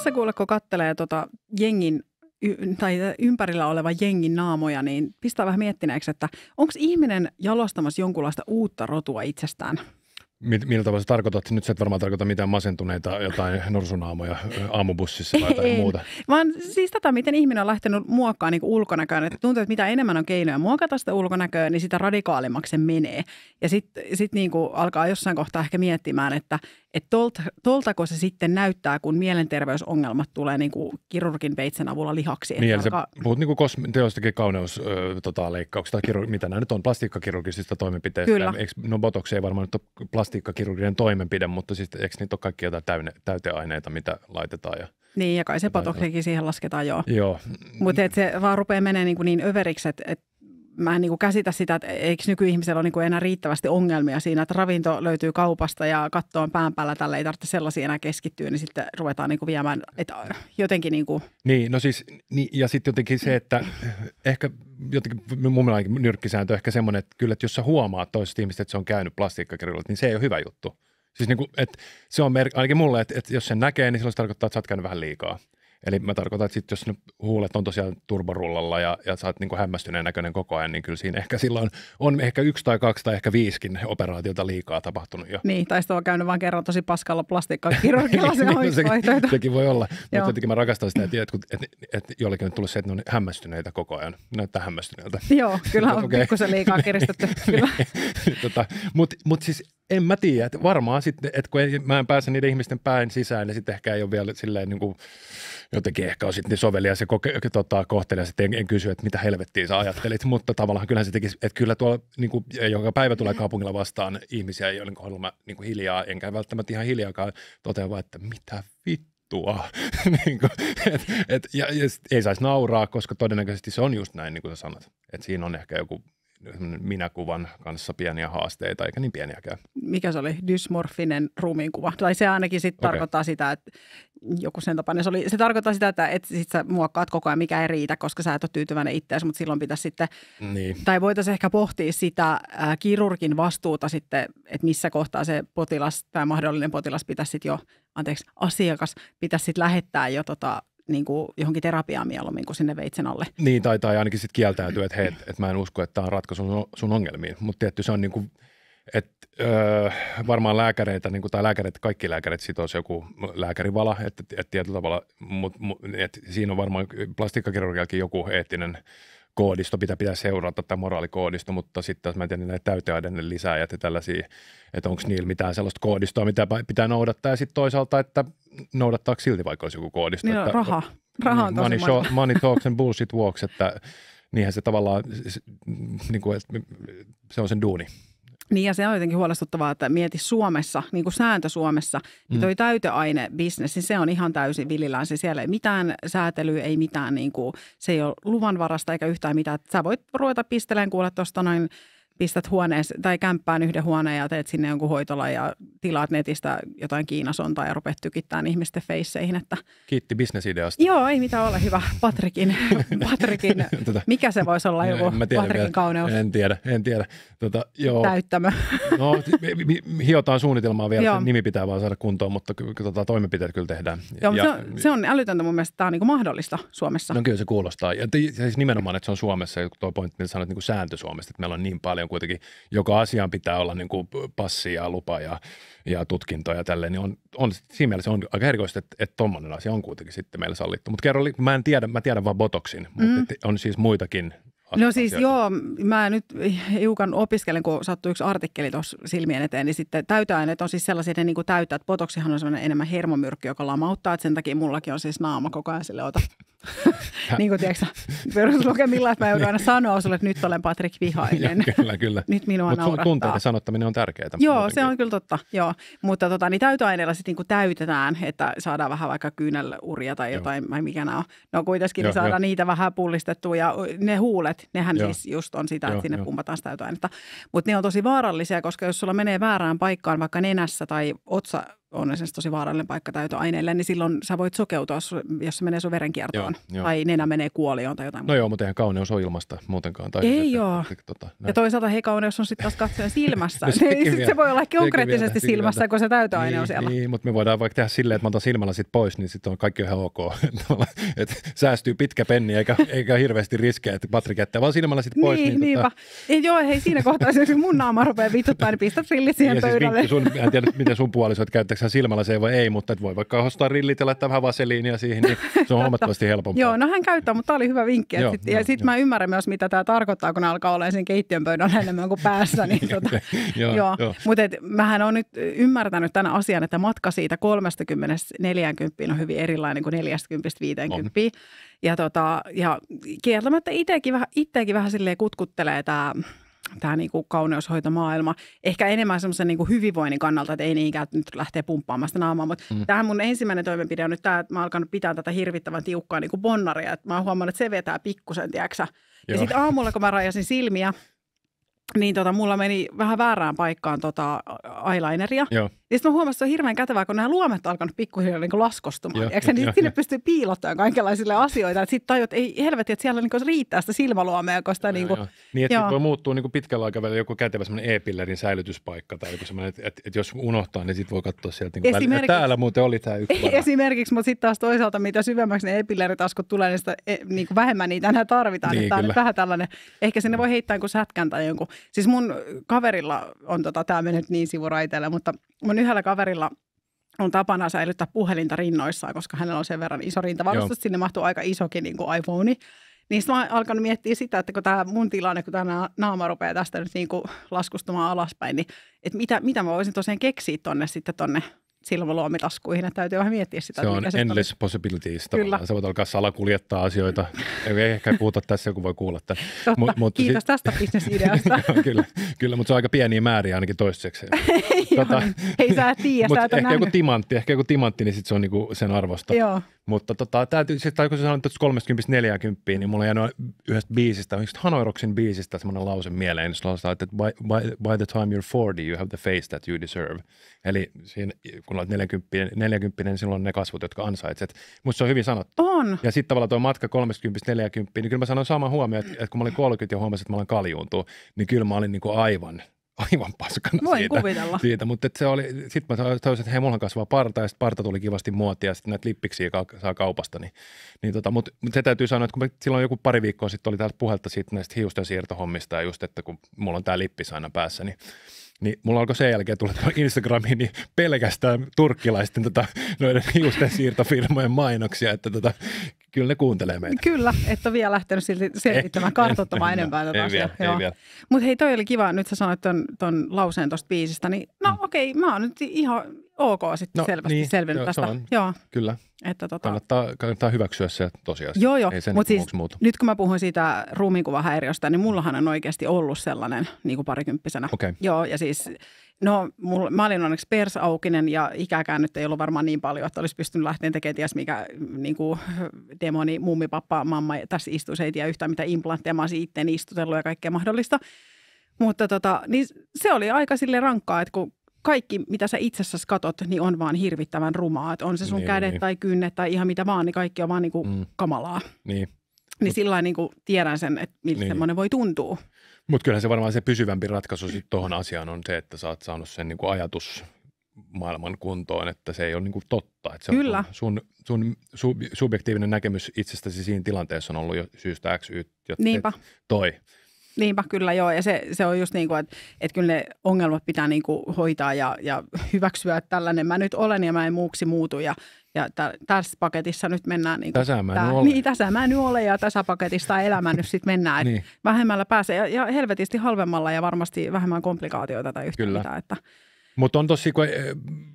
Tässä kuule, kun kattelee tota jengin y- tai ympärillä olevan jengin naamoja, niin pistää vähän miettineeksi, että onko ihminen jalostamassa jonkunlaista uutta rotua itsestään – Mit, millä tavalla sä tarkoitat? Nyt sä et varmaan tarkoita mitään masentuneita jotain norsunaamoja aamubussissa tai jotain muuta. Vaan siis tätä, miten ihminen on lähtenyt muokkaan niin ulkonäköön. Että tuntuu, että mitä enemmän on keinoja muokata sitä ulkonäköä, niin sitä radikaalimmaksi se menee. Ja sitten sit niin alkaa jossain kohtaa ehkä miettimään, että et tolta, toltako se sitten näyttää, kun mielenterveysongelmat tulee niin kuin kirurgin veitsen avulla lihaksi. Niin, alkaa... puhut niin kuin kauneusleikkauksista, tota, mitä nämä nyt on, plastiikkakirurgisista toimenpiteistä. Kyllä. Eikö, no botoksi ei varmaan nyt ole plast- plastiikkakirurginen toimenpide, mutta siis eikö niitä ole kaikki jotain täyne, täyteaineita, mitä laitetaan ja niin, ja kai se patoksikin siihen lasketaan, joo. Joo. Mutta se vaan rupeaa menemään niin, niin överiksi, että et mä en niin kuin käsitä sitä, että eikö nykyihmisellä ole niin kuin enää riittävästi ongelmia siinä, että ravinto löytyy kaupasta ja kattoon pään päällä, tällä ei tarvitse sellaisia enää keskittyä, niin sitten ruvetaan niin kuin viemään, että jotenkin niin kuin. Niin, no siis, niin, ja sitten jotenkin se, että ehkä jotenkin mun mielestä nyrkkisääntö ehkä semmoinen, että kyllä, että jos sä huomaat toiset ihmiset, että se on käynyt plastiikkakirjoilla, niin se ei ole hyvä juttu. Siis niin kuin, että se on mer- ainakin mulle, että, että jos sen näkee, niin silloin se tarkoittaa, että sä oot käynyt vähän liikaa. Eli mä tarkoitan, että sit jos ne huulet on tosiaan turborullalla ja, ja sä oot niin hämmästyneen näköinen koko ajan, niin kyllä siinä ehkä silloin on ehkä yksi tai kaksi tai ehkä viiskin operaatiota liikaa tapahtunut jo. Niin, tai sitten on käynyt vain kerran tosi paskalla plastiikkakirurgilla se niin, sekin, sekin voi olla, mutta jotenkin mä rakastan sitä, että, että, että, että jollekin on tullut se, että ne on hämmästyneitä koko ajan, näyttää hämmästyneeltä. Joo, kyllä on okay. pikkusen liikaa kiristetty. Niin, tota, Mutta mut siis en mä tiedä, että varmaan sitten, että kun mä en pääse niiden ihmisten päin sisään, niin sitten ehkä ei ole vielä silleen niin kuin jotenkin ehkä on sitten niin sovelia se koke- tota, kohtelija, että en, en, kysy, että mitä helvettiä sä ajattelit, mutta tavallaan kyllä se tekisi, että kyllä tuolla niin kuin, joka päivä tulee kaupungilla vastaan ihmisiä, joiden kohdalla mä niin kuin hiljaa, enkä välttämättä ihan hiljaakaan totea vaan, että mitä vittu vittua. niin kuin, et, et, ja, ja ei saisi nauraa, koska todennäköisesti se on just näin, niin kuin sä sanot. Et siinä on ehkä joku minäkuvan kanssa pieniä haasteita, eikä niin pieniäkään. Mikä se oli? Dysmorfinen ruumiinkuva. Tai se ainakin sitten okay. tarkoittaa sitä, että joku sen tapainen. Se, oli, se tarkoittaa sitä, että, et sit sä muokkaat koko ajan, mikä ei riitä, koska sä et ole tyytyväinen itseäsi, mutta silloin pitäisi sitten, niin. tai voitaisiin ehkä pohtia sitä ää, äh, kirurgin vastuuta sitten, että missä kohtaa se potilas tai mahdollinen potilas pitäisi sitten jo, anteeksi, asiakas pitäisi sitten lähettää jo tota, niin kuin johonkin terapiaan mieluummin kuin sinne veitsen alle. Niin, tai, tai ainakin sitten kieltäytyy, että hei, että et mä en usko, että tämä on ratkaisu sun ongelmiin. Mutta tietty se on niin kuin et, öö, varmaan lääkäreitä, niin kuin, tai lääkäreitä kaikki lääkärit sitoisi joku lääkärivala, että et tietyllä tavalla, mut, mut, et siinä on varmaan plastikkakirurgiakin joku eettinen koodisto, mitä pitää seurata, tai moraalikoodisto, mutta sitten mä en tiedä näitä täyteaineiden lisääjät ja tällaisia, että onko niillä mitään sellaista koodistoa, mitä pitää noudattaa, ja sitten toisaalta, että noudattaako silti vaikka olisi joku koodisto. Niin että, raha. Raha on money, tosi Show, money talks and bullshit walks, että niinhän se tavallaan, niin kuin, se on sen duuni. Niin ja se on jotenkin huolestuttavaa, että mieti Suomessa, niin kuin sääntö Suomessa, niin mm. toi mm. täyteainebisnes, niin se on ihan täysin vililään. Se siis siellä ei mitään säätelyä, ei mitään niin kuin, se ei ole luvanvarasta eikä yhtään mitään. Sä voit ruveta pisteleen kuule tuosta noin pistät huoneen tai kämppään yhden huoneen ja teet sinne jonkun hoitola ja tilaat netistä jotain kiinasontaa ja rupeat tykittämään ihmisten feisseihin. Että... Kiitti bisnesideasta. Joo, ei mitään ole hyvä. Patrikin, Patrikin tota, mikä se voisi olla joku en, tiedä Patrikin vielä. kauneus? En tiedä, en tiedä. Tota, joo. Täyttämö. no, hiotaan suunnitelmaa vielä, joo. nimi pitää vaan saada kuntoon, mutta tota, toimenpiteet kyllä tehdään. Joo, ja, se, on, se on älytöntä mun mielestä, tämä on niin mahdollista Suomessa. No kyllä se kuulostaa. Ja, siis nimenomaan, että se on Suomessa, tuo pointti, mitä niin sanoit, niin kuin sääntö Suomesta, että meillä on niin paljon kuitenkin joka asiaan pitää olla niin kuin passi ja lupa ja, ja tutkinto ja tälleen, niin on, on, siinä mielessä on aika erikoista, että, että asia on kuitenkin sitten meillä sallittu. Mutta kerro, mä en tiedä, mä tiedän vaan botoksin, mutta mm. on siis muitakin No siis joo, mä nyt hiukan opiskelen, kun sattui yksi artikkeli tuossa silmien eteen, niin sitten täytäaineet on siis sellaisia, ne niin kuin täyttää, että potoksihan on sellainen enemmän hermomyrkky, joka lamauttaa, että sen takia mullakin on siis naama koko ajan sille ota. niin kuin tiedätkö, peruslukemilla, että mä joudun aina sanoa sulle, että nyt olen Patrik Vihainen. kyllä, kyllä. nyt minua Mut naurattaa. tunteiden sanottaminen on tärkeää. Joo, muutenkin. se on kyllä totta, joo. Mutta tota, niin täytäaineilla sitten niin täytetään, että saadaan vähän vaikka uria tai jotain, joo. vai mikä nämä on. No kuitenkin joo, niin saadaan jo. niitä vähän pullistettua ja ne huulet jonotusaineet, nehän Joo. siis just on sitä, että sinne jo. pumpataan sitä jotain. Mutta ne on tosi vaarallisia, koska jos sulla menee väärään paikkaan, vaikka nenässä tai otsa, on esimerkiksi tosi vaarallinen paikka täytöaineille, niin silloin sä voit sokeutua, jos se menee sun verenkiertoon joo, joo. tai nenä menee kuolioon tai jotain. No joo, mutta eihän kauneus ole ilmasta muutenkaan. Tai ei että, joo. tota, ja toisaalta hei kauneus on sitten taas katsoen silmässä. no, sitten niin sit se voi olla konkreettisesti vielä, silmässä, vielä. kun se täytöaine niin, on siellä. Niin, mutta me voidaan vaikka tehdä silleen, että mä otan silmällä sit pois, niin sitten on kaikki ihan ok. että säästyy pitkä penni eikä, eikä hirveästi riskejä, että Patrik jättää vaan silmällä sit pois. Niin, niin tota... Ei, joo, hei siinä kohtaa, jos mun naama rupeaa vituttaa, niin pistät sillit niin, siihen ja siis pöydälle. Siis vinkki sun, en tiedä, miten sun puolisot käyttää hän silmällä se vai ei, mutta et voi vaikka ostaa rillit ja laittaa vähän vaseliinia siihen, niin se on huomattavasti helpompaa. Joo, no hän käyttää, mutta tämä oli hyvä vinkki. Joo, sit, jo, ja sitten mä ymmärrän myös, mitä tämä tarkoittaa, kun alkaa olla sen keittiön pöydän enemmän kuin päässä. Niin tota, joo, joo. Jo. Mutta mähän on nyt ymmärtänyt tämän asian, että matka siitä 30-40 on hyvin erilainen kuin 40-50. Ja, tota, ja kieltämättä itsekin vähän, itseäkin vähän silleen kutkuttelee tämä tämä niinku kauneushoitomaailma. Ehkä enemmän semmoisen niinku hyvinvoinnin kannalta, että ei niinkään nyt lähtee pumppaamaan sitä naamaa. Mutta mm. tämähän mun ensimmäinen toimenpide on nyt tämä, että mä oon alkanut pitää tätä hirvittävän tiukkaa niinku bonnaria. Et mä oon huomannut, että se vetää pikkusen, tiiäksä. Ja sitten aamulla, kun mä rajasin silmiä, niin tota, mulla meni vähän väärään paikkaan tota eyelineria. Joo. Niin sitten mä huomasin, että se on hirveän kätevää, kun nämä luomet alkanut pikkuhiljaa niin laskostumaan. Ja, ja, niin ja, sinne jo. pystyy piilottamaan kaikenlaisille asioita. Sitten tajut, ei helvetti, että siellä niin riittää sitä silmäluomea, joka sitä niin kuin, ja. Niin, että joo. voi muuttua niin kuin pitkällä aikavälillä joku kätevä semmoinen e-pillerin säilytyspaikka tai joku semmoinen, että, että, että, jos unohtaa, niin sitten voi katsoa sieltä. Niin kuin, täällä muuten oli tämä yksi vara. Esimerkiksi, mutta sitten taas toisaalta, mitä syvemmäksi ne e pilleritaskut tulee, niin, sitä, e, niin kuin vähemmän niitä enää tarvitaan. Niin, tämä on vähän tällainen, ehkä sinne voi mm. heittää jonkun sätkän tai jonkun. Siis mun kaverilla on tota, tämä mennyt niin sivuraiteelle, mutta – mun yhdellä kaverilla on tapana säilyttää puhelinta rinnoissaan, koska hänellä on sen verran iso rintavarustus, sinne mahtuu aika isokin niin kuin iPhone. Niin sitten mä oon alkanut miettiä sitä, että kun tämä mun tilanne, kun tämä naama rupeaa tästä nyt niin kuin laskustumaan alaspäin, niin että mitä, mitä mä voisin tosiaan keksiä tonne sitten tonne silmäluomitaskuihin, että täytyy vähän miettiä sitä. Se on endless oli. possibilities Kyllä. Sä voit alkaa salakuljettaa asioita. Ei ehkä puhuta tässä, kun voi kuulla tämän. Totta, mut, mut, kiitos si- tästä bisnesideasta. kyllä, kyllä, mutta se on aika pieniä määriä ainakin toistaiseksi. tota, Joo, ei sä tiedä, sä et ehkä nähnyt. joku timantti, ehkä joku timantti, niin sit se on niinku sen arvosta. Joo. Mutta tota, täytyy, siis tai kun sä sanoit, että 30-40, niin mulla jäi noin yhdestä biisistä, yhdestä Hanoiroksin biisistä semmoinen lause mieleen, jossa niin lausutaan, että by, by, by, the time you're 40, you have the face that you deserve. Eli siinä, kun olet 40, 40 niin silloin on ne kasvut, jotka ansaitset. Mutta se on hyvin sanottu. On. Ja sitten tavallaan tuo matka 30-40, niin kyllä mä sanoin sama huomio, että, että kun mä olin 30 ja huomasin, että mä olen kaljuuntuu, niin kyllä mä olin niin kuin aivan – aivan paskana Voin siitä, kuvitella. siitä. Mutta se oli, sitten mä tajusin, että hei, mulla kasvaa parta ja sitten parta tuli kivasti muotia ja sitten näitä lippiksiä saa kaupasta. Niin, niin tota, mutta mut se täytyy sanoa, että kun silloin joku pari viikkoa sitten oli täältä puhelta siitä näistä hiusten siirtohommista ja just, että kun mulla on tämä lippis aina päässä, niin niin mulla alkoi sen jälkeen tulla Instagramiin niin pelkästään turkkilaisten tota, noiden hiusten siirtofirmojen mainoksia, että tota, kyllä ne kuuntelee meitä. Kyllä, että on vielä lähtenyt silti selvittämään, eh, eh, kartoittamaan eh, enempää tätä en asiaa. Mutta hei, toi oli kiva, nyt sä sanoit ton, ton lauseen tuosta biisistä, niin no mm. okei, okay, mä oon nyt ihan ok sitten no, selvästi niin, selvinnyt joo, tästä. On, joo. Kyllä. Että tota... kannattaa, kannattaa hyväksyä se tosiaan. Joo, joo. Mut siis muuta. nyt kun mä puhuin siitä ruumiinkuvahäiriöstä, niin mullahan on oikeasti ollut sellainen niin kuin parikymppisenä. Okay. Joo, ja siis No, mulla, mä olin onneksi persaukinen ja ikäkään nyt ei ollut varmaan niin paljon, että olisi pystynyt lähteä tekemään ties mikä niin kuin, demoni, mummi, pappa, mamma tässä istuisi, ei tiedä yhtään mitä implantteja, mä olisin itse istutellut ja kaikkea mahdollista. Mutta tota, niin se oli aika sille rankkaa, että kun kaikki, mitä sä itsessäsi katot, niin on vaan hirvittävän rumaa. Että on se sun niin, kädet niin. tai kynnet tai ihan mitä vaan, niin kaikki on vaan niin kuin mm. kamalaa. Niin. Niin Mut... sillä niin kuin tiedän sen, että miltä niin. semmoinen voi tuntua. Mutta kyllähän se varmaan se pysyvämpi ratkaisu sitten tuohon asiaan on se, että sä oot saanut sen niin kuin ajatus maailman kuntoon, että se ei ole niin kuin totta. Että se Kyllä. On sun, sun sub, subjektiivinen näkemys itsestäsi siinä tilanteessa on ollut jo syystä X, Y, Niinpä. toi. Niinpä, kyllä joo. Ja se, se on just niin kuin, että, että kyllä ne ongelmat pitää niin kuin hoitaa ja, ja hyväksyä, että tällainen mä nyt olen ja mä en muuksi muutu. Ja ja t- tässä paketissa nyt mennään. Niinku- niin tässä mä tää, Niin, tässä mä nyt olen ja tässä paketista elämä nyt sitten mennään. niin. Vähemmällä pääsee ja, ja helvetisti halvemmalla ja varmasti vähemmän komplikaatioita tai yhtä Kyllä. mitään. Että, mutta on tosi, kun, niinku,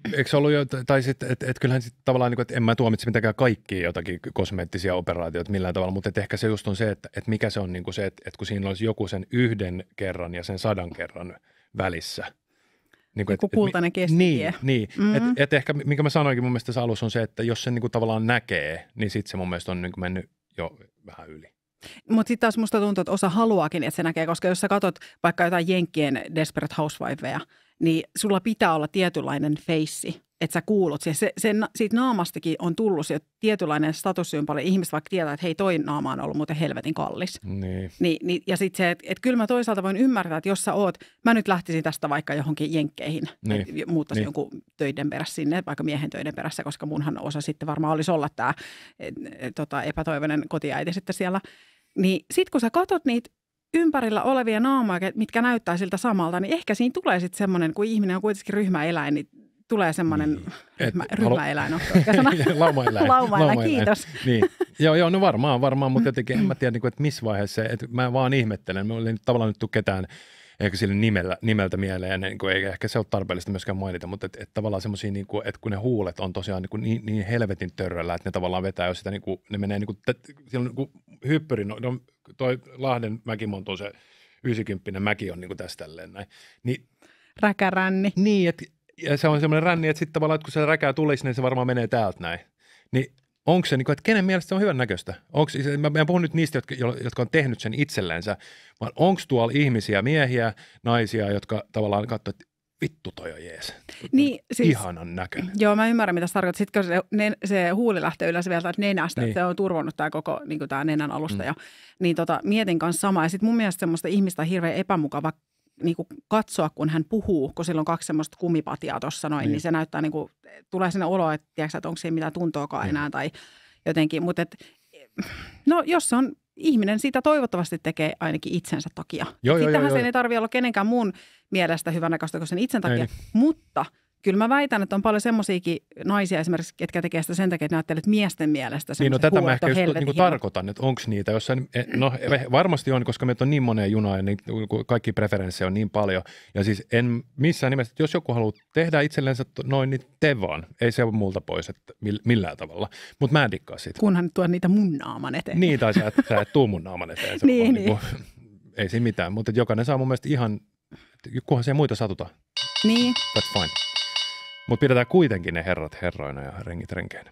eh, eikö ollut jo, tai sitten, että et kyllähän sit tavallaan, niin kuin, että en mä tuomitse mitenkään kaikkia jotakin kosmeettisia operaatioita millään tavalla, mutta ehkä se just on se, että, et mikä se on niin kuin se, että, et kun siinä olisi joku sen yhden kerran ja sen sadan kerran välissä, niin kuin, niinku et, kultainen keskitie. Niin, niin. Mm-hmm. että et ehkä minkä mä sanoinkin mun mielestä tässä alussa on se, että jos sen niin kuin tavallaan näkee, niin sitten se mun mielestä on niin kuin mennyt jo vähän yli. Mutta sitten taas musta tuntuu, että osa haluaakin, että se näkee, koska jos sä katsot vaikka jotain Jenkkien Desperate Housewiveja, niin sulla pitää olla tietynlainen feissi, että sä kuulut siihen. Se, sen, siitä naamastakin on tullut se tietynlainen statussymboli. Ihmiset vaikka tietää, että hei toi naama on ollut muuten helvetin kallis. Niin. Ni, niin, ni, niin, ja sitten se, että et kyllä mä toisaalta voin ymmärtää, että jos sä oot, mä nyt lähtisin tästä vaikka johonkin jenkkeihin. Niin. Et, muuttaisin niin. jonkun töiden perässä sinne, vaikka miehen töiden perässä, koska munhan osa sitten varmaan olisi olla tämä tota, epätoivoinen kotiäiti sitten siellä. Niin sitten kun sä katot niitä ympärillä olevia naamoja, mitkä näyttää siltä samalta, niin ehkä siinä tulee sitten semmoinen, kun ihminen on kuitenkin ryhmäeläin, niin tulee semmoinen niin. eläin ryhmäeläin. lauma eläin. lauma kiitos. niin. Joo, joo, no varmaan, varmaan, mutta jotenkin en mä tiedä, niin että missä vaiheessa, että mä vaan ihmettelen, mä olin tavallaan nyt ketään ehkä sille nimellä, nimeltä mieleen, niin kuin, eikä ehkä se ole tarpeellista myöskään mainita, mutta että et tavallaan semmoisia, niin että kun ne huulet on tosiaan niin, kuin, niin, niin helvetin törröllä, että ne tavallaan vetää jo sitä, niin kuin, ne menee niin kuin, tät, siellä on niin kuin hyppyri, no, no, toi Lahden mäkimonto on se 90 mäki on niin kuin tässä tälleen näin. Niin, Räkäränni. Niin, että ja se on semmoinen ränni, että sitten tavallaan, että kun se räkää tulisi, niin se varmaan menee täältä näin. Niin onko se, niin kuin, että kenen mielestä se on hyvän näköistä? Onko, siis, mä, mä puhun nyt niistä, jotka, jotka on tehnyt sen itsellensä, vaan onko tuolla ihmisiä, miehiä, naisia, jotka tavallaan katsoo, että vittu toi on jees. Niin, siis, Ihanan näköinen. Joo, mä ymmärrän, mitä sä tarkoitat. Sitten kun se, ne, se huuli lähtee yleensä vielä nenästä, niin. että se on turvonnut tämä koko niin tämä nenän alusta. Mm. Ja, niin tota, mietin kanssa samaa. Ja sitten mun mielestä semmoista ihmistä on hirveän epämukava niin kuin katsoa, kun hän puhuu, kun sillä on kaksi semmoista kumipatiaa tuossa noin, niin. niin se näyttää niin kuin, tulee sinne olo, että, tiedätkö, että onko siinä mitään tuntoakaan niin. enää tai jotenkin. Mutta et, no jos se on ihminen, sitä toivottavasti tekee ainakin itsensä takia. Joo, Sitähän jo, jo, ei tarvitse olla kenenkään muun mielestä hyvännäköistä kuin sen itsen takia, ei. mutta – kyllä mä väitän, että on paljon semmoisiakin naisia esimerkiksi, ketkä tekee sitä sen takia, että näyttelee, että miesten mielestä se Niin no tätä mä ehkä just, niin kuin tarkoitan, että onko niitä jossa, e, no e, varmasti on, koska meitä on niin moneen junaan ja niin, kaikki preferenssejä on niin paljon. Ja siis en missään nimessä, että jos joku haluaa tehdä itsellensä noin, niin te vaan. Ei se ole multa pois että millään tavalla. Mutta mä en dikkaa siitä. Kunhan tuo niitä mun naaman eteen. Niin, tai sä et, sä et tuu mun naaman eteen. Se niin, niin. Kuin, niinku- ei siinä mitään, mutta jokainen saa mun mielestä ihan, kunhan se muita satuta. Niin. That's fine. Mutta pidetään kuitenkin ne herrat herroina ja rengit renkeinä.